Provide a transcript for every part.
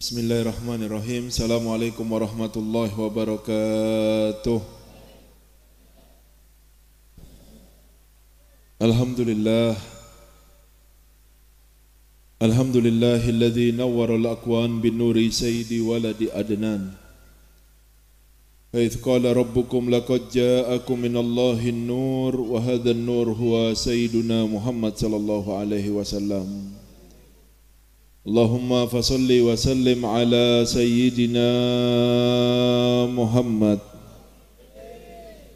Bismillahirrahmanirrahim. Assalamualaikum warahmatullahi wabarakatuh. Alhamdulillah. Alhamdulillah alladhi nawwara al-akwan bin nuri sayyidi waladi Adnan. فإذ قال ربكم لقد جاءكم من الله النور وهذا النور هو سيدنا محمد صلى الله عليه وسلم اللهم فصل وسلم على سيدنا محمد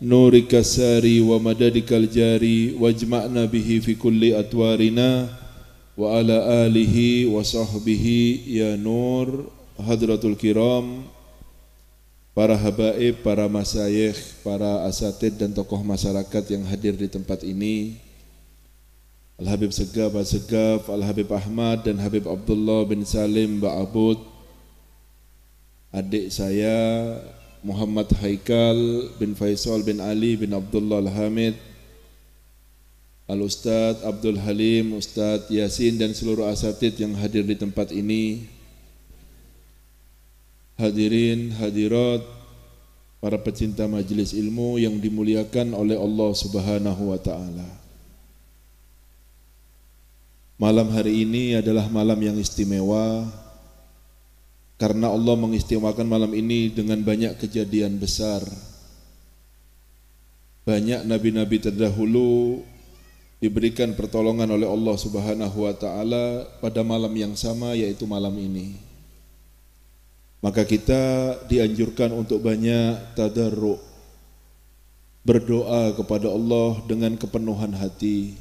نورك الساري ومددك الجاري واجمعنا به في كل أتوارنا وعلى آله وصحبه يا نور حضرة الكرام para habaib, para masayikh, para asatid dan tokoh masyarakat yang hadir di tempat ini Al-Habib Segaf Al-Segaf, Al-Habib Ahmad dan Habib Abdullah bin Salim Ba'abud Adik saya Muhammad Haikal bin Faisal bin Ali bin Abdullah Al-Hamid Al-Ustaz Abdul Halim, Ustaz Yasin dan seluruh asatid yang hadir di tempat ini Hadirin, hadirat, para pecinta majelis ilmu yang dimuliakan oleh Allah Subhanahu wa taala. Malam hari ini adalah malam yang istimewa karena Allah mengistimewakan malam ini dengan banyak kejadian besar. Banyak nabi-nabi terdahulu diberikan pertolongan oleh Allah Subhanahu wa taala pada malam yang sama yaitu malam ini. Maka kita dianjurkan untuk banyak tadarruk berdoa kepada Allah dengan kepenuhan hati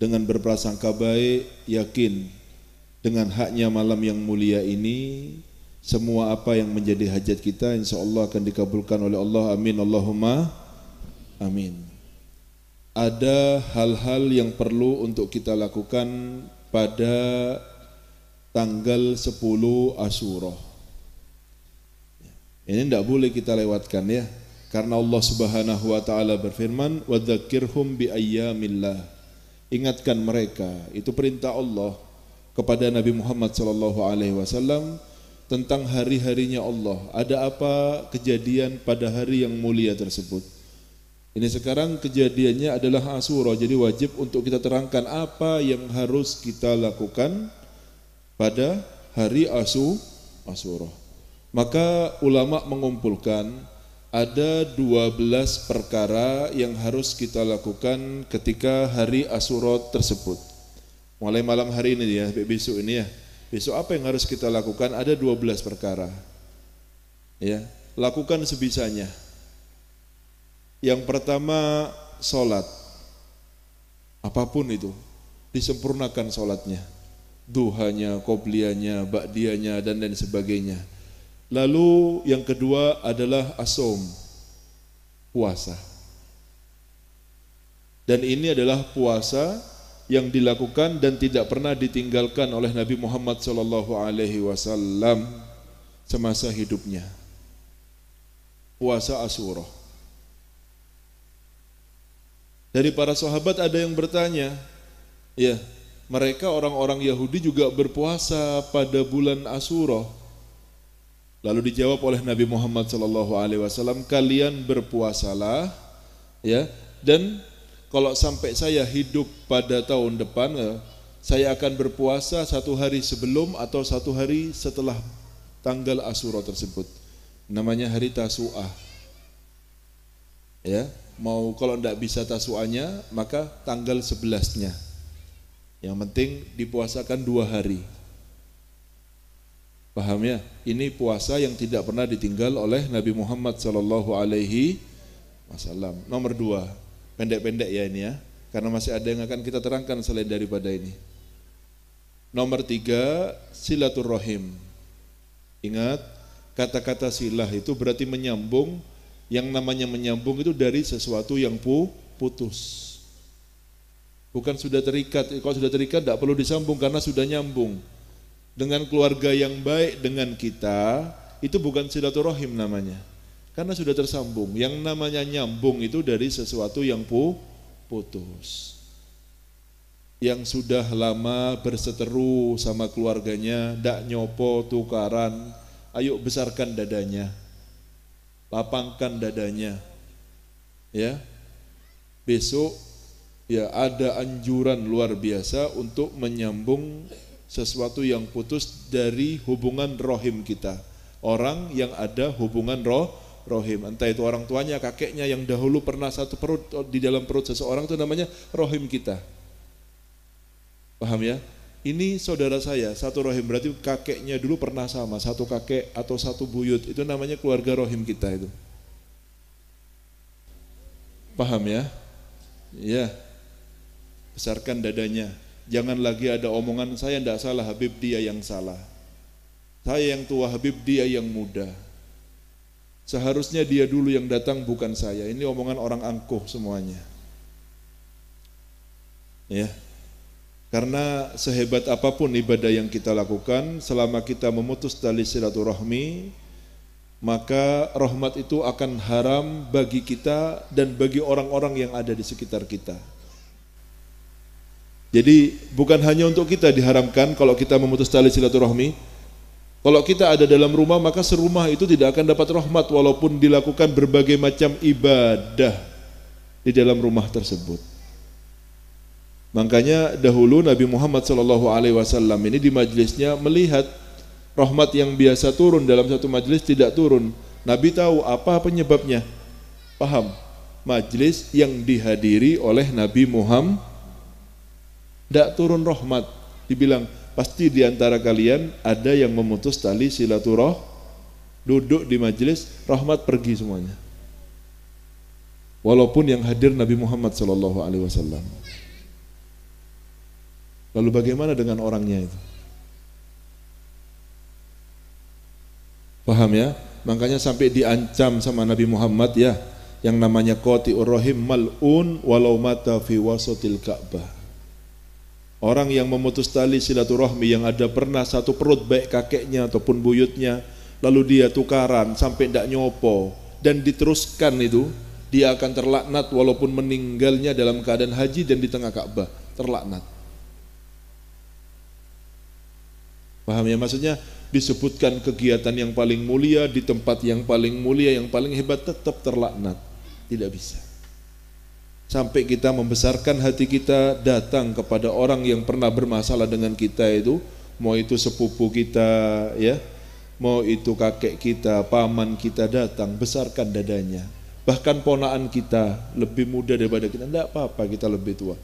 dengan berprasangka baik, yakin dengan haknya malam yang mulia ini semua apa yang menjadi hajat kita insya Allah akan dikabulkan oleh Allah amin Allahumma amin ada hal-hal yang perlu untuk kita lakukan pada tanggal 10 Asyura ini tidak boleh kita lewatkan ya karena Allah Subhanahu wa taala berfirman wadzakirhum bi ayyamillah ingatkan mereka itu perintah Allah kepada Nabi Muhammad sallallahu alaihi wasallam tentang hari-harinya Allah ada apa kejadian pada hari yang mulia tersebut ini sekarang kejadiannya adalah asyura jadi wajib untuk kita terangkan apa yang harus kita lakukan pada hari asu asyura maka ulama mengumpulkan ada 12 perkara yang harus kita lakukan ketika hari Asyura tersebut. Mulai malam hari ini ya, besok ini ya. Besok apa yang harus kita lakukan? Ada 12 perkara. Ya, lakukan sebisanya. Yang pertama salat. Apapun itu, disempurnakan salatnya. Duhanya, qobliyahnya, ba'diyahnya dan lain sebagainya Lalu yang kedua adalah asom, puasa. Dan ini adalah puasa yang dilakukan dan tidak pernah ditinggalkan oleh Nabi Muhammad Shallallahu Alaihi Wasallam semasa hidupnya. Puasa Asyura. Dari para sahabat ada yang bertanya, ya mereka orang-orang Yahudi juga berpuasa pada bulan Asyura. Lalu dijawab oleh Nabi Muhammad SAW, alaihi wasallam, "Kalian berpuasalah ya dan kalau sampai saya hidup pada tahun depan, eh, saya akan berpuasa satu hari sebelum atau satu hari setelah tanggal Asyura tersebut." Namanya hari Tasu'ah. Ya, mau kalau tidak bisa Tasu'ahnya, maka tanggal sebelasnya. Yang penting dipuasakan dua hari. Paham ya? Ini puasa yang tidak pernah ditinggal oleh Nabi Muhammad Shallallahu Alaihi Wasallam. Nomor dua, pendek-pendek ya ini ya, karena masih ada yang akan kita terangkan selain daripada ini. Nomor tiga, silaturahim. Ingat, kata-kata silah itu berarti menyambung. Yang namanya menyambung itu dari sesuatu yang pu putus. Bukan sudah terikat, kalau sudah terikat tidak perlu disambung karena sudah nyambung dengan keluarga yang baik dengan kita itu bukan silaturahim namanya karena sudah tersambung yang namanya nyambung itu dari sesuatu yang pu putus yang sudah lama berseteru sama keluarganya dak nyopo tukaran ayo besarkan dadanya lapangkan dadanya ya besok ya ada anjuran luar biasa untuk menyambung sesuatu yang putus dari hubungan rohim kita. Orang yang ada hubungan roh rohim, entah itu orang tuanya, kakeknya yang dahulu pernah satu perut oh, di dalam perut seseorang itu namanya rohim kita. Paham ya? Ini saudara saya, satu rohim berarti kakeknya dulu pernah sama, satu kakek atau satu buyut, itu namanya keluarga rohim kita itu. Paham ya? Ya. Besarkan dadanya. Jangan lagi ada omongan saya tidak salah, Habib dia yang salah. Saya yang tua, Habib dia yang muda. Seharusnya dia dulu yang datang bukan saya. Ini omongan orang angkuh semuanya. Ya. Karena sehebat apapun ibadah yang kita lakukan, selama kita memutus tali silaturahmi, maka rahmat itu akan haram bagi kita dan bagi orang-orang yang ada di sekitar kita. Jadi bukan hanya untuk kita diharamkan kalau kita memutus tali silaturahmi. Kalau kita ada dalam rumah maka serumah itu tidak akan dapat rahmat walaupun dilakukan berbagai macam ibadah di dalam rumah tersebut. Makanya dahulu Nabi Muhammad Shallallahu Alaihi Wasallam ini di majelisnya melihat rahmat yang biasa turun dalam satu majelis tidak turun. Nabi tahu apa penyebabnya, paham. Majelis yang dihadiri oleh Nabi Muhammad tidak turun rahmat. Dibilang, pasti di antara kalian ada yang memutus tali silaturah, duduk di majelis, rahmat pergi semuanya. Walaupun yang hadir Nabi Muhammad Shallallahu Alaihi Wasallam. Lalu bagaimana dengan orangnya itu? Paham ya? Makanya sampai diancam sama Nabi Muhammad ya, yang namanya Qati'ur Rahim mal'un walau mata fi wasatil Ka'bah. Orang yang memutus tali silaturahmi yang ada pernah satu perut baik kakeknya ataupun buyutnya, lalu dia tukaran sampai tidak nyopo dan diteruskan itu, dia akan terlaknat walaupun meninggalnya dalam keadaan haji dan di tengah Ka'bah, terlaknat. Paham ya maksudnya? Disebutkan kegiatan yang paling mulia di tempat yang paling mulia, yang paling hebat tetap terlaknat. Tidak bisa sampai kita membesarkan hati kita datang kepada orang yang pernah bermasalah dengan kita itu mau itu sepupu kita ya mau itu kakek kita paman kita datang besarkan dadanya bahkan ponaan kita lebih muda daripada kita tidak apa-apa kita lebih tua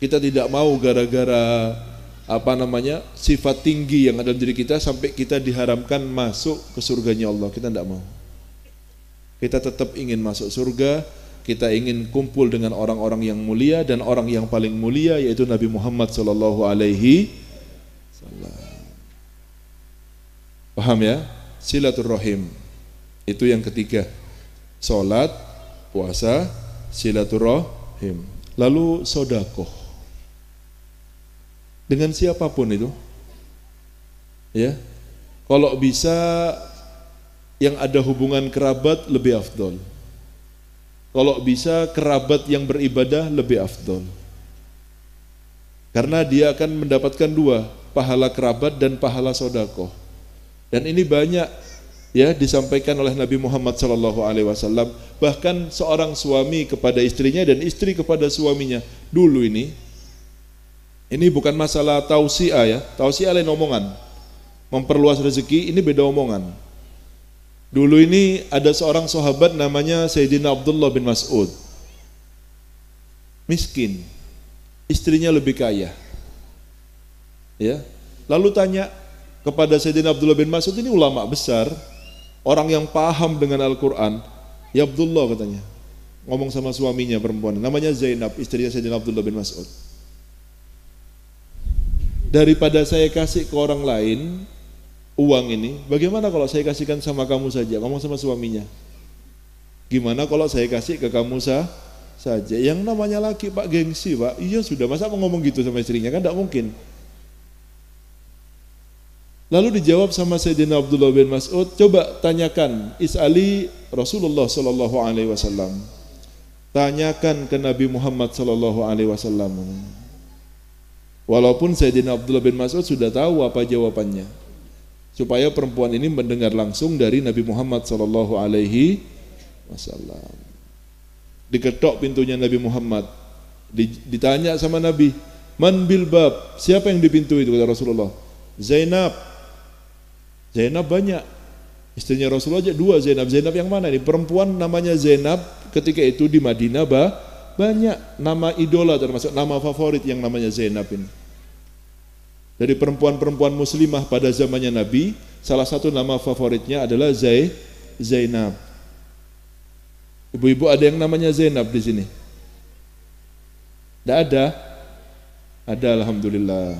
kita tidak mau gara-gara apa namanya sifat tinggi yang ada dalam diri kita sampai kita diharamkan masuk ke surganya Allah kita tidak mau kita tetap ingin masuk surga kita ingin kumpul dengan orang-orang yang mulia dan orang yang paling mulia yaitu Nabi Muhammad sallallahu alaihi wasallam. Paham ya? Silaturahim. Itu yang ketiga. Salat, puasa, silaturahim. Lalu sodakoh. Dengan siapapun itu. Ya. Kalau bisa yang ada hubungan kerabat lebih afdol kalau bisa kerabat yang beribadah lebih afdol. Karena dia akan mendapatkan dua, pahala kerabat dan pahala sodako. Dan ini banyak ya disampaikan oleh Nabi Muhammad Shallallahu Alaihi Wasallam. Bahkan seorang suami kepada istrinya dan istri kepada suaminya. Dulu ini, ini bukan masalah tausia ya, tausia lain omongan. Memperluas rezeki ini beda omongan Dulu ini ada seorang sahabat namanya Sayyidina Abdullah bin Mas'ud. Miskin. Istrinya lebih kaya. Ya. Lalu tanya kepada Sayyidina Abdullah bin Mas'ud ini ulama besar, orang yang paham dengan Al-Qur'an. Ya Abdullah katanya. Ngomong sama suaminya perempuan, namanya Zainab, istrinya Sayyidina Abdullah bin Mas'ud. Daripada saya kasih ke orang lain, uang ini, bagaimana kalau saya kasihkan sama kamu saja, ngomong sama suaminya. Gimana kalau saya kasih ke kamu sah saja? Yang namanya laki pak gengsi pak, iya sudah masa mau ngomong gitu sama istrinya kan tidak mungkin. Lalu dijawab sama Sayyidina Abdullah bin Mas'ud, coba tanyakan is'ali Rasulullah Shallallahu alaihi wasallam. Tanyakan ke Nabi Muhammad Shallallahu alaihi wasallam. Walaupun Sayyidina Abdullah bin Mas'ud sudah tahu apa jawabannya supaya perempuan ini mendengar langsung dari Nabi Muhammad sallallahu alaihi wasallam. Diketok pintunya Nabi Muhammad. Ditanya sama Nabi, "Man bil Siapa yang di pintu itu kata Rasulullah? Zainab. Zainab banyak. Istrinya Rasulullah aja dua Zainab. Zainab yang mana ini? Perempuan namanya Zainab ketika itu di Madinah bah, banyak nama idola termasuk nama favorit yang namanya Zainab ini dari perempuan-perempuan muslimah pada zamannya Nabi, salah satu nama favoritnya adalah Zai, Zainab. Ibu-ibu ada yang namanya Zainab di sini? Tidak ada? Ada Alhamdulillah.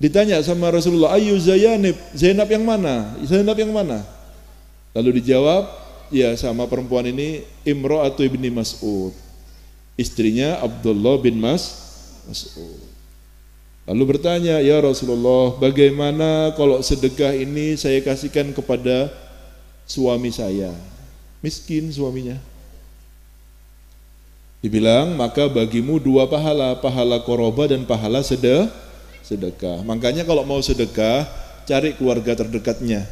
Ditanya sama Rasulullah, ayu Zainab, Zainab yang mana? Zainab yang mana? Lalu dijawab, ya sama perempuan ini Imro atau Ibni Mas'ud. Istrinya Abdullah bin Mas Mas'ud. Lalu bertanya, "Ya Rasulullah, bagaimana kalau sedekah ini saya kasihkan kepada suami saya?" Miskin suaminya. Dibilang, "Maka bagimu dua pahala, pahala koroba dan pahala sedekah." Sedekah. Makanya kalau mau sedekah, cari keluarga terdekatnya.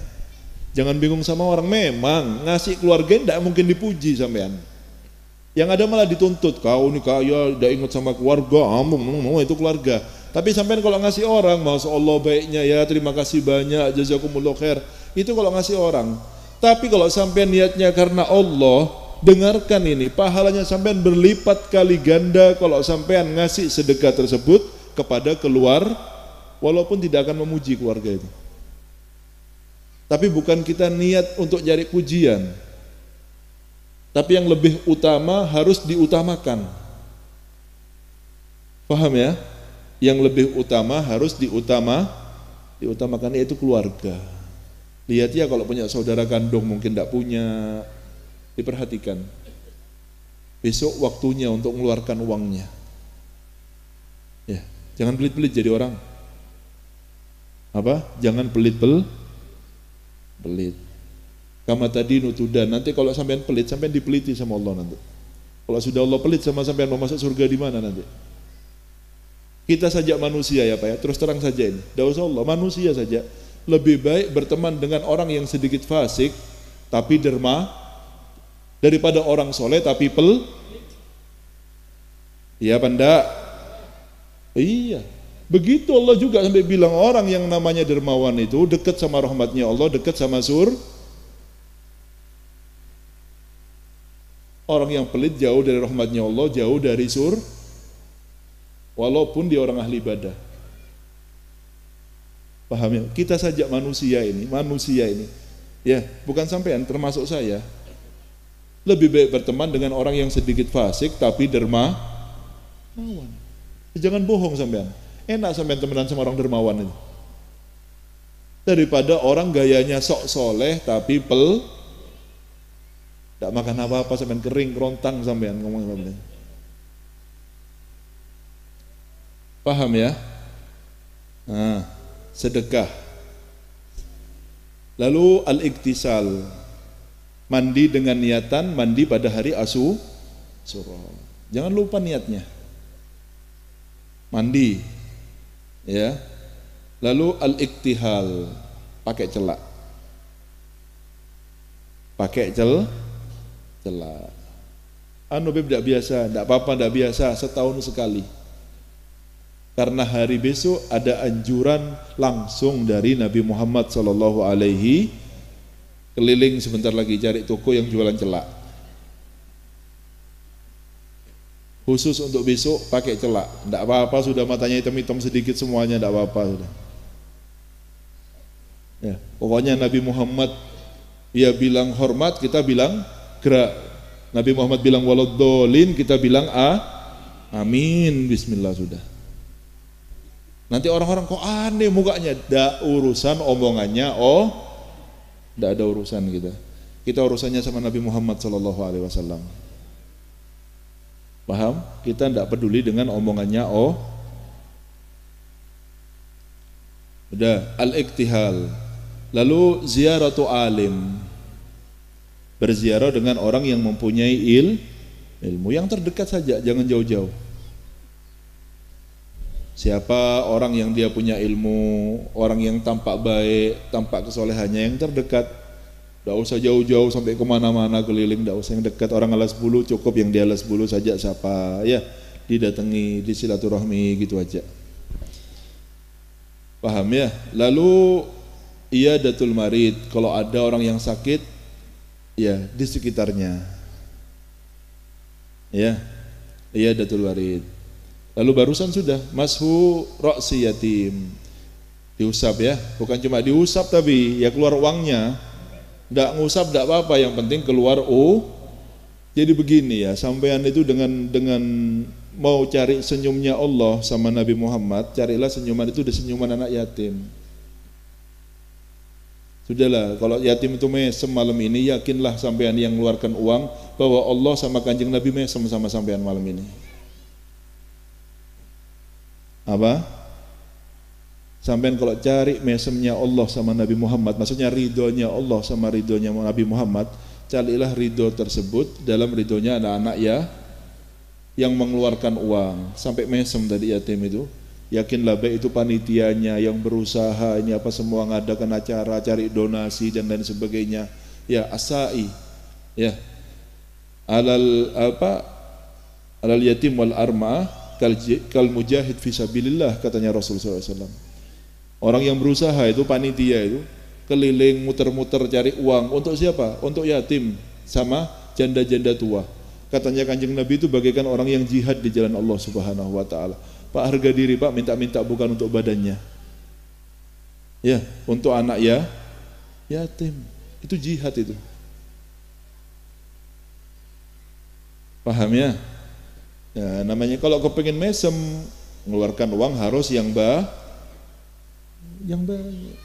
Jangan bingung sama orang. Memang ngasih keluarga tidak mungkin dipuji sampean. Yang ada malah dituntut, kau ini kaya, tidak ingat sama keluarga, ah, itu keluarga tapi sampean kalau ngasih orang, masya Allah baiknya ya, terima kasih banyak, jazakumullah khair. Itu kalau ngasih orang. Tapi kalau sampean niatnya karena Allah, dengarkan ini, pahalanya sampean berlipat kali ganda kalau sampean ngasih sedekah tersebut kepada keluar, walaupun tidak akan memuji keluarga itu. Tapi bukan kita niat untuk cari pujian. Tapi yang lebih utama harus diutamakan. Paham ya? yang lebih utama harus diutama diutamakan yaitu keluarga. Lihat ya kalau punya saudara kandung mungkin tidak punya, diperhatikan. Besok waktunya untuk mengeluarkan uangnya. Ya, jangan pelit-pelit jadi orang. Apa? Jangan pelit-pelit. Pelit. Kama tadi nutuda. Nanti kalau sampean pelit, sampean dipeliti sama Allah nanti. Kalau sudah Allah pelit sama sampean mau masuk surga di mana nanti? Kita saja manusia ya Pak ya, terus terang saja ini. Allah, manusia saja. Lebih baik berteman dengan orang yang sedikit fasik, tapi derma, daripada orang soleh tapi pel. Iya panda. Iya. Begitu Allah juga sampai bilang orang yang namanya dermawan itu dekat sama rahmatnya Allah, dekat sama sur. Orang yang pelit jauh dari rahmatnya Allah, jauh dari sur walaupun dia orang ahli ibadah. Paham ya? Kita saja manusia ini, manusia ini. Ya, bukan sampean termasuk saya. Lebih baik berteman dengan orang yang sedikit fasik tapi derma Jangan bohong sampean. Enak sampean temenan sama orang dermawan itu. Daripada orang gayanya sok soleh tapi pel tidak makan apa-apa sampean kering kerontang sampean ngomong sampean. Paham ya? Nah, sedekah. Lalu al-iktisal. Mandi dengan niatan mandi pada hari asu surah. Jangan lupa niatnya. Mandi. Ya. Lalu al-iktihal, pakai celak. Pakai cel celak. Anu beb tidak biasa, tidak apa-apa tidak biasa, setahun sekali karena hari besok ada anjuran langsung dari Nabi Muhammad sallallahu alaihi keliling sebentar lagi cari toko yang jualan celak. Khusus untuk besok pakai celak. Tidak apa-apa sudah matanya hitam-hitam sedikit semuanya tidak apa-apa sudah. Ya, pokoknya Nabi Muhammad ya bilang hormat kita bilang gerak. Nabi Muhammad bilang walad dolin kita bilang a ah, amin bismillah sudah. Nanti orang-orang kok aneh mukanya, da urusan omongannya, oh, tidak ada urusan kita. Kita urusannya sama Nabi Muhammad Shallallahu Alaihi Wasallam. Paham? Kita tidak peduli dengan omongannya, oh. Udah, al-iktihal. Lalu ziarah ziaratu alim. Berziarah dengan orang yang mempunyai il, ilmu yang terdekat saja, jangan jauh-jauh Siapa orang yang dia punya ilmu, orang yang tampak baik, tampak kesolehannya yang terdekat. Tidak usah jauh-jauh sampai ke mana mana keliling, tidak usah yang dekat. Orang alas bulu cukup yang dia alas bulu saja siapa. Ya, didatangi, disilaturahmi gitu aja. Paham ya? Lalu ia datul marid, kalau ada orang yang sakit, ya di sekitarnya. Ya, ia datul marid. Lalu barusan sudah mashu roksi yatim diusap ya, bukan cuma diusap tapi ya keluar uangnya. Enggak ngusap tidak apa-apa, yang penting keluar u. Jadi begini ya, sampean itu dengan dengan mau cari senyumnya Allah sama Nabi Muhammad, carilah senyuman itu di senyuman anak yatim. Sudahlah, kalau yatim itu mesem malam ini, yakinlah sampean yang mengeluarkan uang bahwa Allah sama kanjeng Nabi mesem sama sampean malam ini apa sampai kalau cari mesemnya Allah sama Nabi Muhammad maksudnya ridhonya Allah sama ridhonya Nabi Muhammad carilah ridho tersebut dalam ridhonya anak-anak ya yang mengeluarkan uang sampai mesem tadi yatim itu yakinlah baik itu panitianya yang berusaha ini apa semua ngadakan acara cari donasi dan lain sebagainya ya asai ya alal apa alal yatim wal armah kal, mujahid fi sabilillah katanya Rasulullah SAW. Orang yang berusaha itu panitia itu keliling muter-muter cari uang untuk siapa? Untuk yatim sama janda-janda tua. Katanya Kanjeng Nabi itu bagaikan orang yang jihad di jalan Allah Subhanahu wa taala. Pak harga diri Pak minta-minta bukan untuk badannya. Ya, untuk anak ya yatim. Itu jihad itu. Paham ya? Ya, namanya kalau kepengen mesem mengeluarkan uang harus yang ba yang banyak.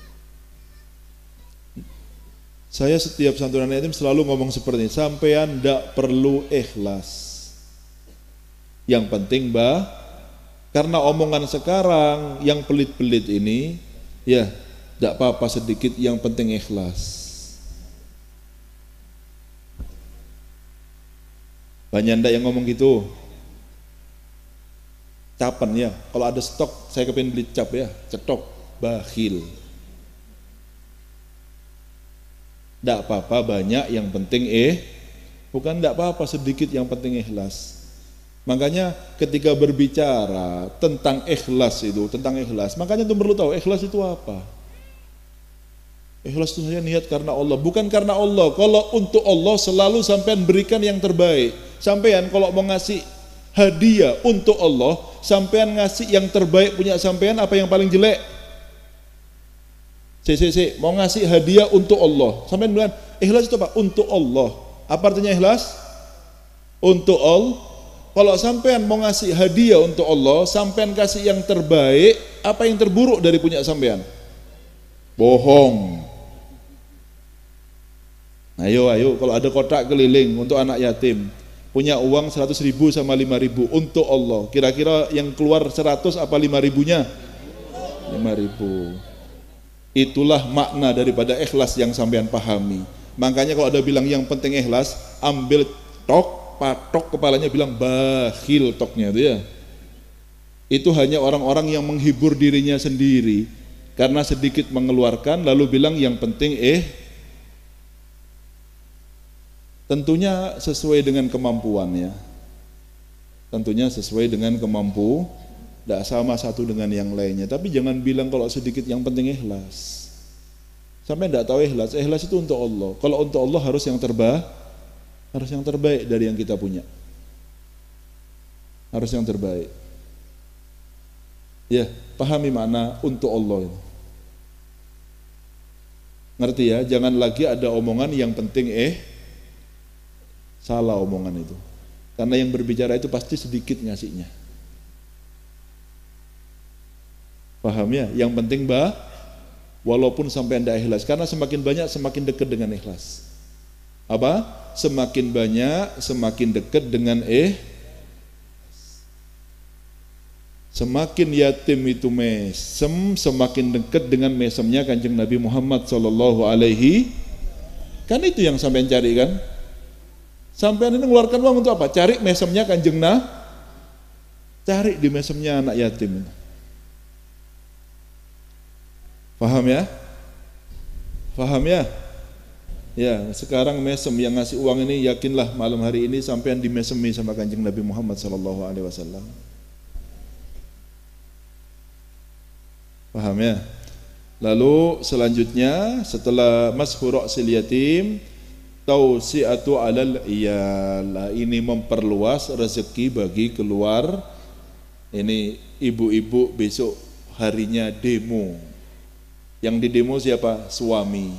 Saya setiap santunan yatim selalu ngomong seperti ini, sampean ndak perlu ikhlas. Yang penting bah, karena omongan sekarang yang pelit-pelit ini, ya tidak apa-apa sedikit, yang penting ikhlas. Banyak ndak yang ngomong gitu? Capen ya, kalau ada stok saya kepengen beli cap ya, cetok, bahil, Tidak apa-apa banyak yang penting eh, bukan tidak apa-apa sedikit yang penting ikhlas. Makanya ketika berbicara tentang ikhlas itu, tentang ikhlas, makanya itu perlu tahu ikhlas itu apa. Ikhlas itu hanya niat karena Allah, bukan karena Allah. Kalau untuk Allah selalu sampean berikan yang terbaik. Sampean kalau mau ngasih hadiah untuk Allah, sampean ngasih yang terbaik punya sampean apa yang paling jelek? Si, si, si, mau ngasih hadiah untuk Allah. Sampean bilang, ikhlas itu apa? Untuk Allah. Apa artinya ikhlas? Untuk Allah. Kalau sampean mau ngasih hadiah untuk Allah, sampean kasih yang terbaik, apa yang terburuk dari punya sampean? Bohong. Ayo, ayo, kalau ada kotak keliling untuk anak yatim, punya uang 100 ribu sama 5 ribu untuk Allah kira-kira yang keluar 100 apa 5 ribunya 5 ribu itulah makna daripada ikhlas yang sampean pahami makanya kalau ada bilang yang penting ikhlas ambil tok patok kepalanya bilang bakhil toknya itu ya itu hanya orang-orang yang menghibur dirinya sendiri karena sedikit mengeluarkan lalu bilang yang penting eh Tentunya sesuai dengan kemampuan ya. Tentunya sesuai dengan kemampu, tidak sama satu dengan yang lainnya. Tapi jangan bilang kalau sedikit yang penting ikhlas. Sampai tidak tahu ikhlas, ikhlas itu untuk Allah. Kalau untuk Allah harus yang terbaik, harus yang terbaik dari yang kita punya. Harus yang terbaik. Ya, pahami makna untuk Allah itu. Ngerti ya, jangan lagi ada omongan yang penting eh Salah omongan itu. Karena yang berbicara itu pasti sedikit ngasihnya. Paham ya? Yang penting bah, walaupun sampai anda ikhlas. Karena semakin banyak semakin dekat dengan ikhlas. Apa? Semakin banyak semakin dekat dengan eh. Semakin yatim itu mesem, semakin dekat dengan mesemnya kanjeng Nabi Muhammad saw Kan itu yang sampai cari kan? Sampean ini ngeluarkan uang untuk apa? Cari mesemnya kanjeng nah. Cari di mesemnya anak yatim. Paham ya? Paham ya? Ya, sekarang mesem yang ngasih uang ini yakinlah malam hari ini sampean ini sama kanjeng Nabi Muhammad sallallahu alaihi wasallam. Paham ya? Lalu selanjutnya setelah mashuru sil yatim, tausiatu alal iyal nah, ini memperluas rezeki bagi keluar ini ibu-ibu besok harinya demo yang di demo siapa suami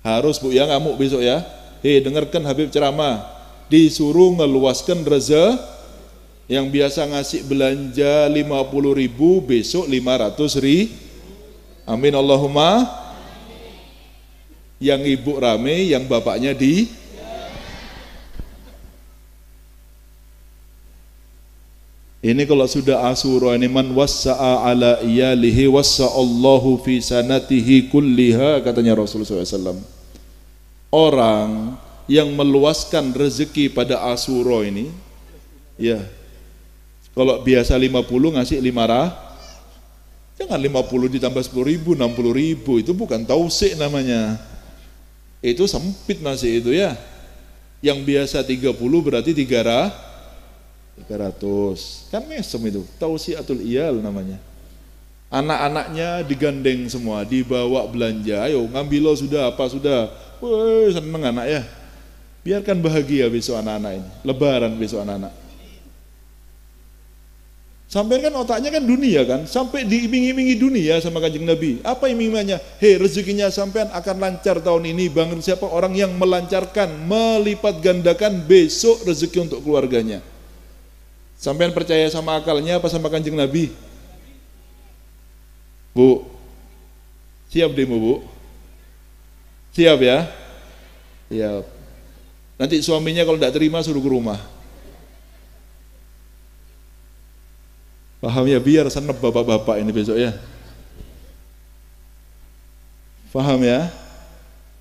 harus bu ya ngamuk besok ya hei dengarkan Habib ceramah disuruh ngeluaskan reze yang biasa ngasih belanja 50 ribu besok 500 ribu amin Allahumma yang ibu rame, yang bapaknya di Ini kalau sudah asura ini man wasa'a ala iyalihi wasa'allahu fi sanatihi kulliha katanya Rasulullah SAW. Orang yang meluaskan rezeki pada asuro ini ya kalau biasa 50 ngasih 500 jangan 50 ditambah 10 ribu 60 ribu itu bukan tausik namanya itu sempit masih itu ya. Yang biasa 30 berarti 300. ratus, Kan mesem itu, tausiatul iyal namanya. Anak-anaknya digandeng semua, dibawa belanja, ayo ngambil lo sudah apa sudah. Woy, seneng anak ya. Biarkan bahagia besok anak-anak ini, lebaran besok anak-anak Sampai kan otaknya kan dunia kan, sampai diiming-imingi dunia sama kanjeng Nabi. Apa imingannya? Hei rezekinya sampean akan lancar tahun ini. Bangun siapa orang yang melancarkan, melipat gandakan besok rezeki untuk keluarganya. Sampean percaya sama akalnya apa sama kanjeng Nabi? Bu, siap demo bu? Siap ya? Siap. Nanti suaminya kalau tidak terima suruh ke rumah. Paham ya? Biar senep bapak-bapak ini besok ya. Paham ya?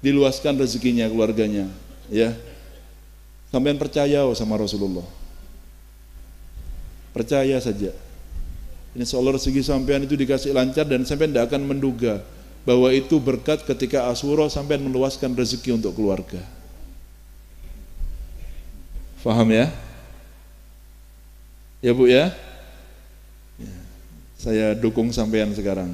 Diluaskan rezekinya keluarganya, ya. Sampai percaya oh sama Rasulullah. Percaya saja. Ini seolah rezeki sampean itu dikasih lancar dan sampean tidak akan menduga bahwa itu berkat ketika Asyura sampean meluaskan rezeki untuk keluarga. Faham ya? Ya Bu ya? Saya dukung sampean sekarang.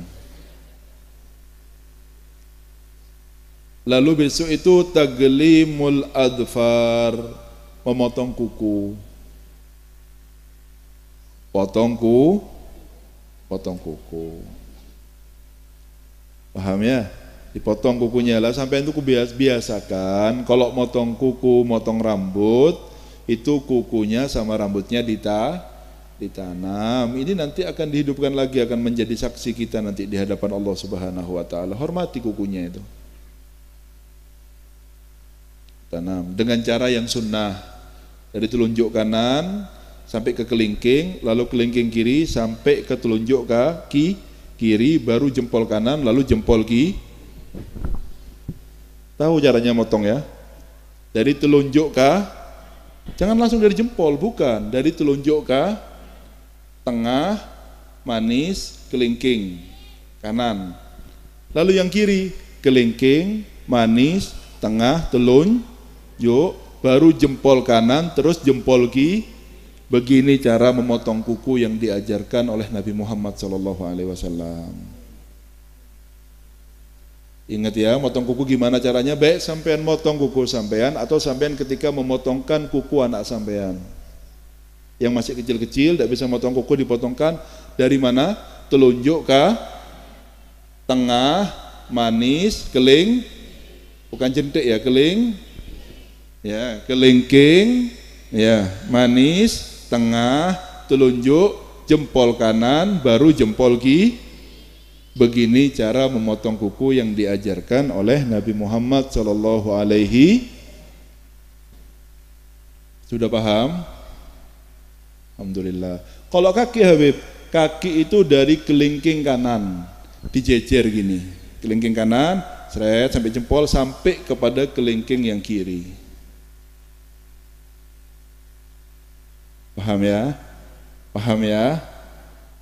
Lalu besok itu taglimul adfar, memotong kuku. Potongku, potong kuku. Paham ya? Dipotong kukunya lah sampai itu kubias biasakan kalau motong kuku, motong rambut itu kukunya sama rambutnya dita ditanam ini nanti akan dihidupkan lagi akan menjadi saksi kita nanti di hadapan Allah Subhanahu wa taala hormati kukunya itu tanam dengan cara yang sunnah dari telunjuk kanan sampai ke kelingking lalu kelingking kiri sampai ke telunjuk kaki kiri baru jempol kanan lalu jempol kiri tahu caranya motong ya dari telunjuk kah jangan langsung dari jempol bukan dari telunjuk kah tengah, manis, kelingking, kanan. Lalu yang kiri, kelingking, manis, tengah, telun, yuk, baru jempol kanan, terus jempol ki. Begini cara memotong kuku yang diajarkan oleh Nabi Muhammad SAW. Ingat ya, motong kuku gimana caranya? Baik sampean motong kuku sampean atau sampean ketika memotongkan kuku anak sampean. Yang masih kecil-kecil, tidak bisa motong kuku dipotongkan dari mana? Telunjuk ke tengah, manis, keling, bukan jentik ya, keling, ya, kelingking, ya, manis, tengah, telunjuk, jempol kanan, baru jempol kiri, Begini cara memotong kuku yang diajarkan oleh Nabi Muhammad Shallallahu Alaihi. Sudah paham? Alhamdulillah. Kalau kaki Habib, kaki itu dari kelingking kanan dijejer gini. Kelingking kanan, seret sampai jempol sampai kepada kelingking yang kiri. Paham ya? Paham ya?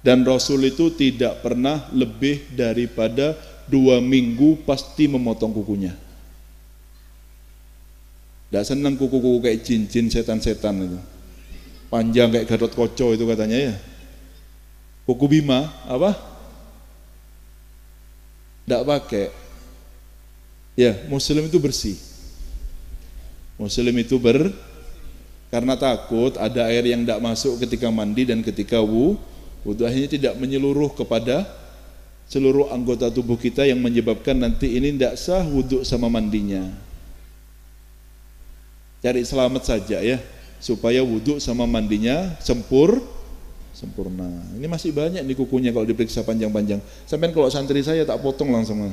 Dan Rasul itu tidak pernah lebih daripada dua minggu pasti memotong kukunya. Tidak senang kuku-kuku kayak cincin setan-setan itu panjang kayak Gadot Koco itu katanya ya. Kuku Bima apa? Tidak pakai. Ya, Muslim itu bersih. Muslim itu ber karena takut ada air yang tidak masuk ketika mandi dan ketika wu, wudhu akhirnya tidak menyeluruh kepada seluruh anggota tubuh kita yang menyebabkan nanti ini tidak sah wudhu sama mandinya. Cari selamat saja ya supaya wudhu sama mandinya sempur sempurna. Ini masih banyak nih kukunya kalau diperiksa panjang-panjang. Sampai kalau santri saya tak potong langsung.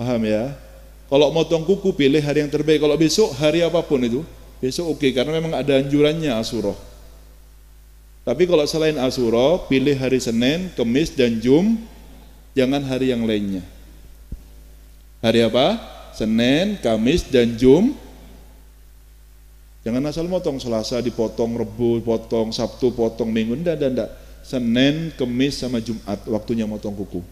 Paham ya? Kalau motong kuku pilih hari yang terbaik. Kalau besok hari apapun itu, besok oke okay, karena memang ada anjurannya asuroh. Tapi kalau selain asuroh, pilih hari Senin, Kemis dan Jum, jangan hari yang lainnya. Hari apa? Senin, Kamis, dan Jum. Jangan asal motong Selasa dipotong, Rebu potong, Sabtu potong, Minggu, ndak dan ndak. Senin, Kamis, sama Jumat waktunya motong kuku.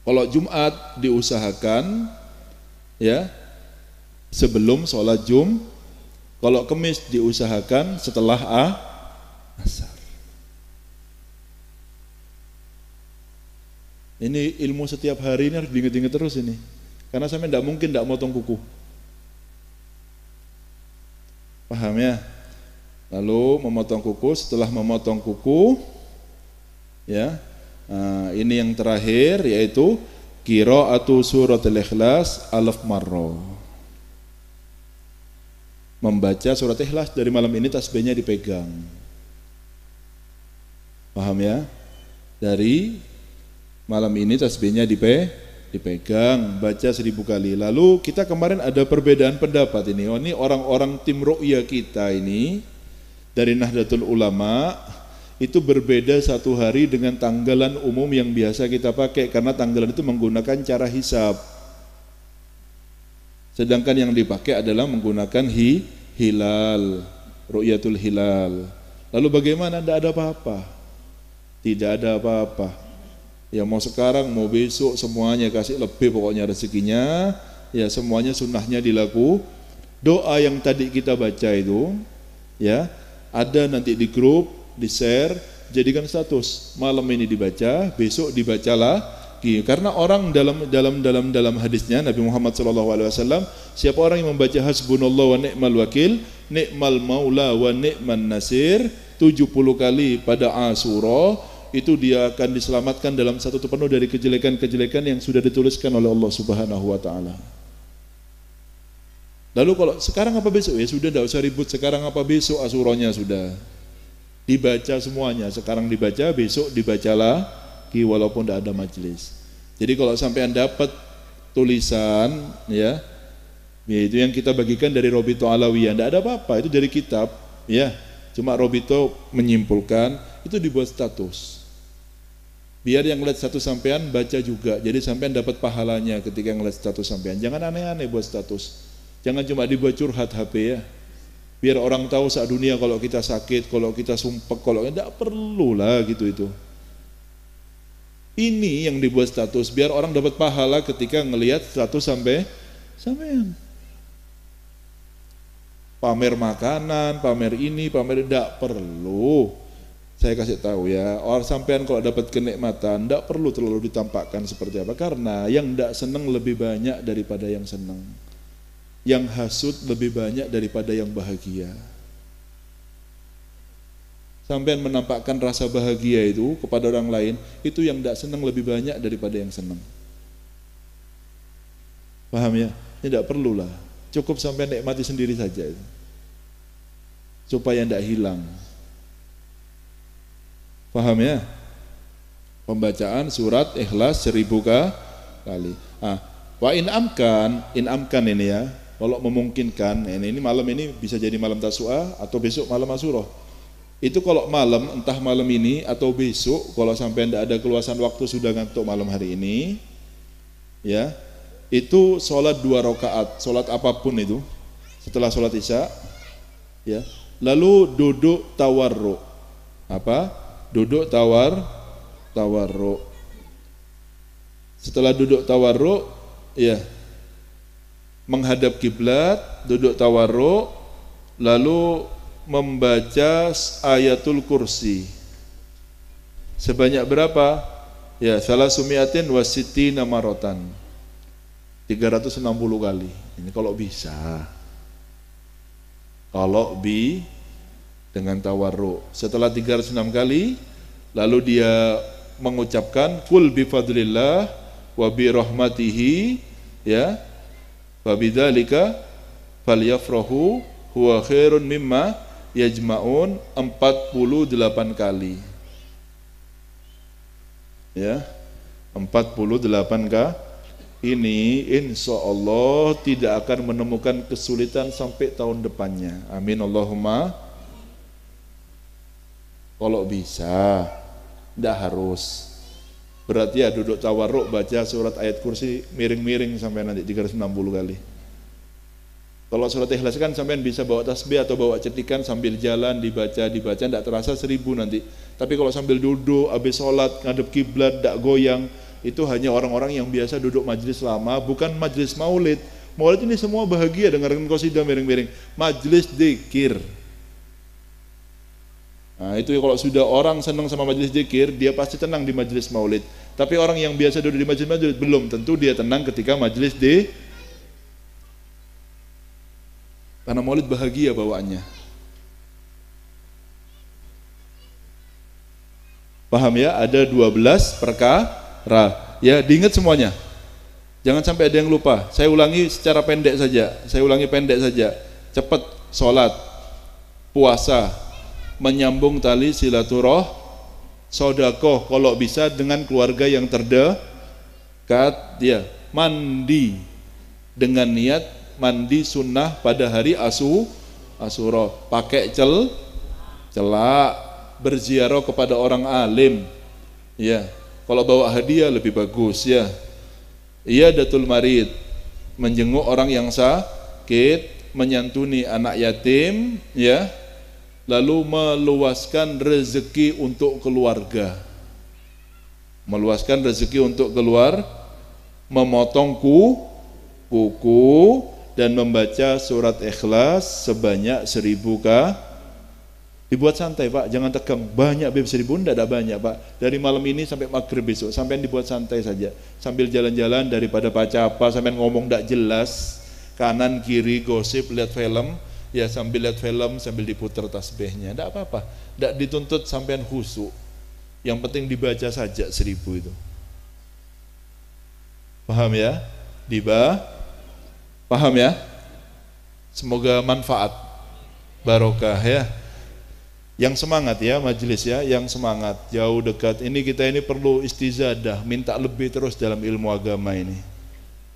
Kalau Jumat diusahakan ya sebelum sholat Jum, kalau Kamis diusahakan setelah A. Ah, asar. Ini ilmu setiap hari ini harus diinget-inget terus ini. Karena sampai tidak mungkin tidak motong kuku. Paham ya? Lalu memotong kuku, setelah memotong kuku, ya, eh, ini yang terakhir yaitu kiro atau surat al-ikhlas alaf marro. Membaca surat ikhlas dari malam ini tasbihnya dipegang. Paham ya? Dari malam ini tasbihnya dipe, dipegang, baca seribu kali. Lalu kita kemarin ada perbedaan pendapat ini. Oh, ini orang-orang tim ru'ya kita ini dari Nahdlatul Ulama itu berbeda satu hari dengan tanggalan umum yang biasa kita pakai karena tanggalan itu menggunakan cara hisab. Sedangkan yang dipakai adalah menggunakan hi, hilal, ru'yatul hilal. Lalu bagaimana? Tidak ada apa-apa. Tidak ada apa-apa. Ya mau sekarang, mau besok semuanya kasih lebih pokoknya rezekinya. Ya semuanya sunnahnya dilaku. Doa yang tadi kita baca itu ya ada nanti di grup, di share, jadikan status. Malam ini dibaca, besok dibacalah iya, karena orang dalam dalam dalam dalam hadisnya Nabi Muhammad SAW siapa orang yang membaca hasbunallah wa ni'mal wakil ni'mal maula wa ni'man nasir 70 kali pada asura itu dia akan diselamatkan dalam satu penuh dari kejelekan-kejelekan yang sudah dituliskan oleh Allah Subhanahu wa taala. Lalu kalau sekarang apa besok? Ya sudah tidak usah ribut sekarang apa besok asuronya sudah dibaca semuanya. Sekarang dibaca, besok dibacalah ki walaupun tidak ada majelis. Jadi kalau sampai anda dapat tulisan ya itu yang kita bagikan dari Robito Alawiyah tidak ada apa-apa itu dari kitab ya cuma Robito menyimpulkan itu dibuat status biar yang ngeliat status sampean baca juga jadi sampean dapat pahalanya ketika ngeliat status sampean jangan aneh-aneh buat status jangan cuma dibuat curhat HP ya biar orang tahu saat dunia kalau kita sakit kalau kita sumpek kalau tidak perlu lah gitu itu ini yang dibuat status biar orang dapat pahala ketika ngelihat status sampai sampean pamer makanan pamer ini pamer tidak perlu saya kasih tahu ya, orang sampean kalau dapat kenikmatan, tidak perlu terlalu ditampakkan seperti apa. Karena yang tidak senang lebih banyak daripada yang senang. Yang hasut lebih banyak daripada yang bahagia. Sampean menampakkan rasa bahagia itu kepada orang lain, itu yang tidak senang lebih banyak daripada yang senang. Paham ya? ini Tidak perlulah. Cukup sampean nikmati sendiri saja itu. Supaya tidak hilang. Paham ya? Pembacaan surat ikhlas seribu kali. Ah, wa in amkan, in amkan ini ya, kalau memungkinkan, nah ini, ini malam ini bisa jadi malam tasua atau besok malam asuroh. Itu kalau malam, entah malam ini atau besok, kalau sampai tidak ada keluasan waktu sudah ngantuk malam hari ini, ya, itu sholat dua rakaat, sholat apapun itu, setelah sholat isya, ya, lalu duduk tawarruk, apa? duduk tawar tawarruk. Setelah duduk tawarruk, ya menghadap kiblat, duduk tawarruk, lalu membaca ayatul kursi. Sebanyak berapa? Ya, salah sumiatin wasiti nama rotan 360 kali. Ini kalau bisa. Kalau bi dengan tawarru. Setelah 306 kali, lalu dia mengucapkan kul bi fadlillah wa bi rahmatihi ya fa bidzalika falyafrahu huwa khairun mimma yajma'un 48 kali. Ya. 48 ka ini insya Allah tidak akan menemukan kesulitan sampai tahun depannya. Amin Allahumma kalau bisa, tidak harus. Berarti ya duduk tawarruk baca surat ayat kursi miring-miring sampai nanti 360 kali. Kalau surat ikhlas kan sampai bisa bawa tasbih atau bawa cetikan sambil jalan dibaca dibaca tidak terasa seribu nanti. Tapi kalau sambil duduk habis sholat ngadep kiblat tidak goyang itu hanya orang-orang yang biasa duduk majlis lama bukan majlis maulid. Maulid ini semua bahagia dengarkan kosidah miring-miring. Majlis dikir. Nah, itu kalau sudah orang senang sama majelis zikir, dia pasti tenang di majelis maulid. Tapi orang yang biasa duduk di majelis majelis belum tentu dia tenang ketika majelis di karena maulid bahagia bawaannya. Paham ya? Ada 12 perkara. Ya, diingat semuanya. Jangan sampai ada yang lupa. Saya ulangi secara pendek saja. Saya ulangi pendek saja. Cepat sholat, puasa, menyambung tali silaturah sodakoh kalau bisa dengan keluarga yang terdekat ya mandi dengan niat mandi sunnah pada hari asu asuro pakai cel celak berziarah kepada orang alim ya kalau bawa hadiah lebih bagus ya iya datul marid menjenguk orang yang sakit menyantuni anak yatim ya lalu meluaskan rezeki untuk keluarga. Meluaskan rezeki untuk keluar, memotong ku, kuku, dan membaca surat ikhlas sebanyak seribu kah? Dibuat santai pak, jangan tegang. Banyak bib seribu, tidak ada banyak pak. Dari malam ini sampai maghrib besok, sampai dibuat santai saja. Sambil jalan-jalan daripada pacapa, sampai ngomong tidak jelas. Kanan, kiri, gosip, lihat film ya sambil lihat film sambil diputar tasbihnya tidak apa-apa tidak dituntut sampean khusuk yang penting dibaca saja seribu itu paham ya diba paham ya semoga manfaat barokah ya yang semangat ya majelis ya yang semangat jauh dekat ini kita ini perlu istizadah minta lebih terus dalam ilmu agama ini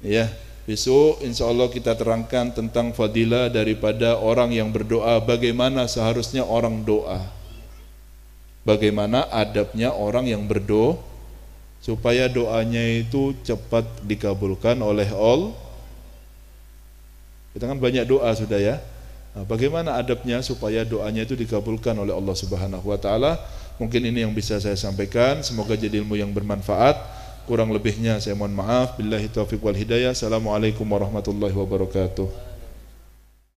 ya Besok insya Allah kita terangkan tentang fadilah daripada orang yang berdoa Bagaimana seharusnya orang doa Bagaimana adabnya orang yang berdoa Supaya doanya itu cepat dikabulkan oleh All? Kita kan banyak doa sudah ya nah, Bagaimana adabnya supaya doanya itu dikabulkan oleh Allah Subhanahu Wa Taala? Mungkin ini yang bisa saya sampaikan Semoga jadi ilmu yang bermanfaat Kurang lebihnya saya mohon maaf. Billahi taufiq wal hidayah. Assalamualaikum warahmatullahi wabarakatuh.